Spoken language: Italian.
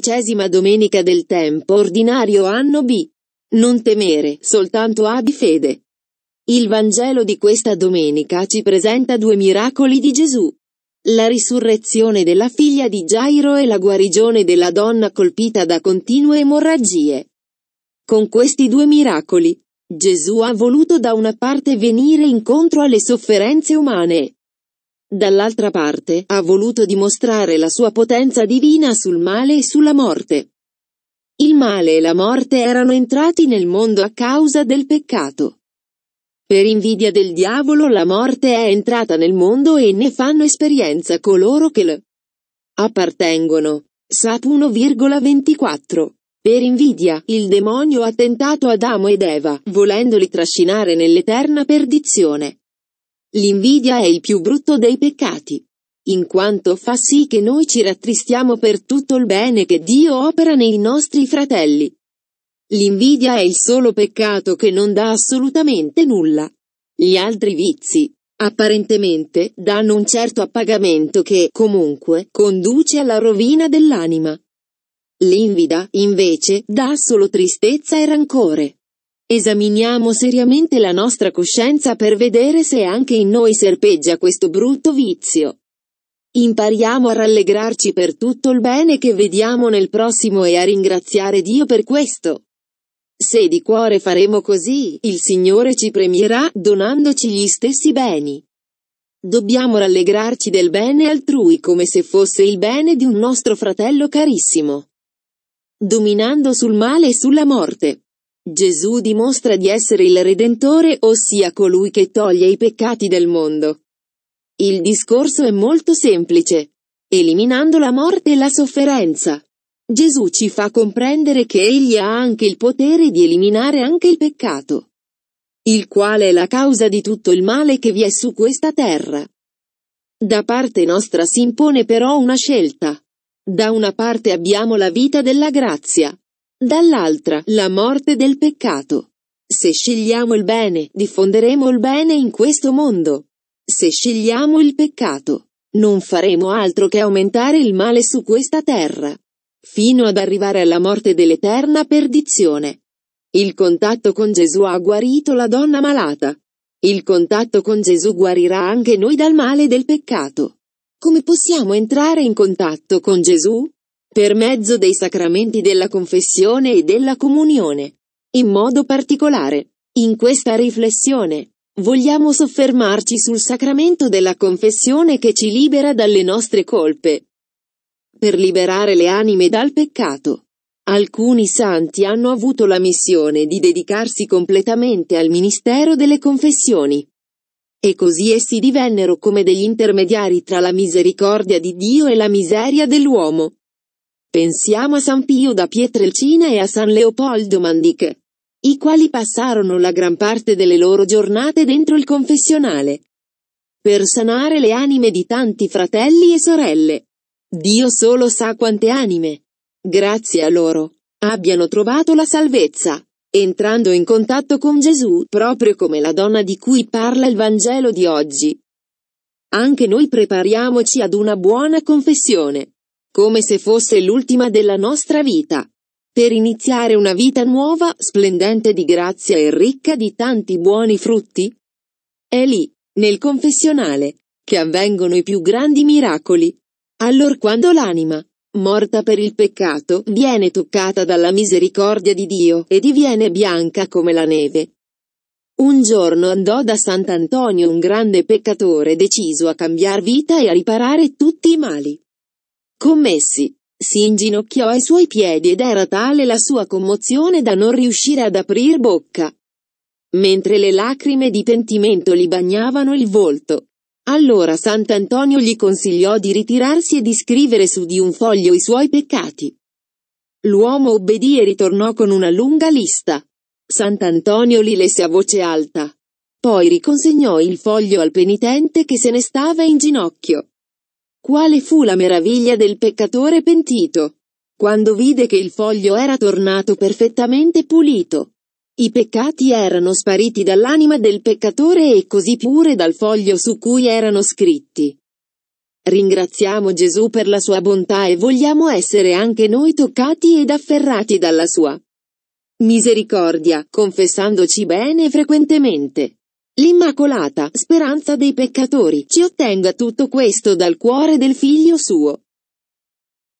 tredicesima domenica del tempo ordinario anno B. Non temere, soltanto abbi fede. Il Vangelo di questa domenica ci presenta due miracoli di Gesù. La risurrezione della figlia di Gairo e la guarigione della donna colpita da continue emorragie. Con questi due miracoli, Gesù ha voluto da una parte venire incontro alle sofferenze umane Dall'altra parte, ha voluto dimostrare la sua potenza divina sul male e sulla morte. Il male e la morte erano entrati nel mondo a causa del peccato. Per invidia del diavolo la morte è entrata nel mondo e ne fanno esperienza coloro che le appartengono. Sap 1,24 per invidia, il demonio ha tentato Adamo ed Eva, volendoli trascinare nell'eterna perdizione. L'invidia è il più brutto dei peccati, in quanto fa sì che noi ci rattristiamo per tutto il bene che Dio opera nei nostri fratelli. L'invidia è il solo peccato che non dà assolutamente nulla. Gli altri vizi, apparentemente, danno un certo appagamento che, comunque, conduce alla rovina dell'anima. L'invida, invece, dà solo tristezza e rancore. Esaminiamo seriamente la nostra coscienza per vedere se anche in noi serpeggia questo brutto vizio. Impariamo a rallegrarci per tutto il bene che vediamo nel prossimo e a ringraziare Dio per questo. Se di cuore faremo così, il Signore ci premierà donandoci gli stessi beni. Dobbiamo rallegrarci del bene altrui come se fosse il bene di un nostro fratello carissimo. Dominando sul male e sulla morte. Gesù dimostra di essere il Redentore, ossia colui che toglie i peccati del mondo. Il discorso è molto semplice. Eliminando la morte e la sofferenza. Gesù ci fa comprendere che Egli ha anche il potere di eliminare anche il peccato, il quale è la causa di tutto il male che vi è su questa terra. Da parte nostra si impone però una scelta. Da una parte abbiamo la vita della grazia, dall'altra la morte del peccato. Se scegliamo il bene, diffonderemo il bene in questo mondo. Se scegliamo il peccato, non faremo altro che aumentare il male su questa terra, fino ad arrivare alla morte dell'eterna perdizione. Il contatto con Gesù ha guarito la donna malata. Il contatto con Gesù guarirà anche noi dal male del peccato. Come possiamo entrare in contatto con Gesù? per mezzo dei sacramenti della confessione e della comunione. In modo particolare, in questa riflessione, vogliamo soffermarci sul sacramento della confessione che ci libera dalle nostre colpe. Per liberare le anime dal peccato. Alcuni santi hanno avuto la missione di dedicarsi completamente al ministero delle confessioni. E così essi divennero come degli intermediari tra la misericordia di Dio e la miseria dell'uomo. Pensiamo a San Pio da Pietrelcina e a San Leopoldo Mandic, i quali passarono la gran parte delle loro giornate dentro il confessionale, per sanare le anime di tanti fratelli e sorelle. Dio solo sa quante anime, grazie a loro, abbiano trovato la salvezza, entrando in contatto con Gesù, proprio come la donna di cui parla il Vangelo di oggi. Anche noi prepariamoci ad una buona confessione come se fosse l'ultima della nostra vita, per iniziare una vita nuova, splendente di grazia e ricca di tanti buoni frutti? È lì, nel confessionale, che avvengono i più grandi miracoli. Allora quando l'anima, morta per il peccato, viene toccata dalla misericordia di Dio e diviene bianca come la neve. Un giorno andò da Sant'Antonio un grande peccatore deciso a cambiar vita e a riparare tutti i mali. Commessi. Si inginocchiò ai suoi piedi ed era tale la sua commozione da non riuscire ad aprir bocca. Mentre le lacrime di pentimento gli bagnavano il volto. Allora Sant'Antonio gli consigliò di ritirarsi e di scrivere su di un foglio i suoi peccati. L'uomo obbedì e ritornò con una lunga lista. Sant'Antonio li lesse a voce alta. Poi riconsegnò il foglio al penitente che se ne stava in ginocchio. Quale fu la meraviglia del peccatore pentito? Quando vide che il foglio era tornato perfettamente pulito. I peccati erano spariti dall'anima del peccatore e così pure dal foglio su cui erano scritti. Ringraziamo Gesù per la sua bontà e vogliamo essere anche noi toccati ed afferrati dalla sua misericordia, confessandoci bene e frequentemente l'Immacolata, speranza dei peccatori, ci ottenga tutto questo dal cuore del Figlio suo.